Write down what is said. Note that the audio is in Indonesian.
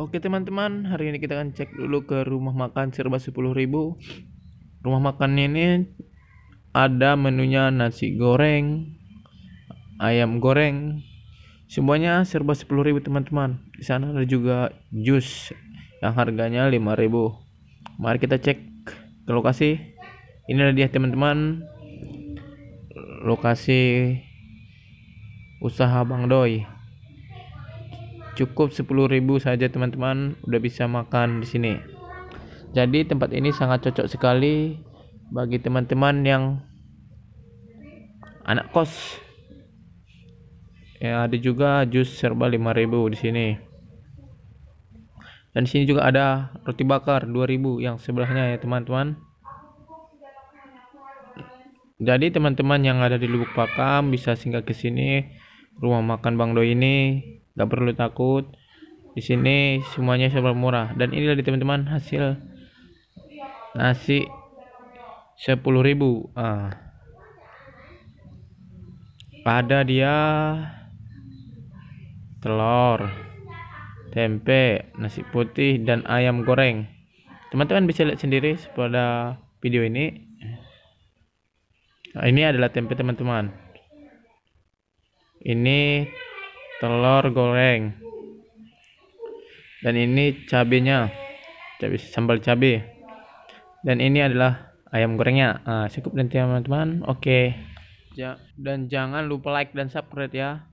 Oke teman-teman, hari ini kita akan cek dulu ke rumah makan serba 10.000. Rumah makan ini ada menunya nasi goreng, ayam goreng, semuanya serba 10.000 teman-teman. Di sana ada juga jus yang harganya 5.000. Mari kita cek ke lokasi. Ini dia teman-teman. Lokasi usaha Bang Doi cukup 10.000 saja teman-teman udah bisa makan di sini jadi tempat ini sangat cocok sekali bagi teman-teman yang anak kos ya ada juga jus serba 5.000 di sini dan di sini juga ada roti bakar 2000 yang sebelahnya ya teman-teman jadi teman-teman yang ada di Lubuk Pakam bisa singgah ke sini rumah makan Bang Do ini nggak perlu takut di sini semuanya serba murah dan inilah di teman-teman hasil nasi 10.000 ah. ada dia telur tempe nasi putih dan ayam goreng teman-teman bisa lihat sendiri pada video ini nah, ini adalah tempe teman-teman ini telur goreng dan ini cabenya cabai sambal cabai dan ini adalah ayam gorengnya nah, cukup nanti teman-teman oke okay. ja dan jangan lupa like dan subscribe ya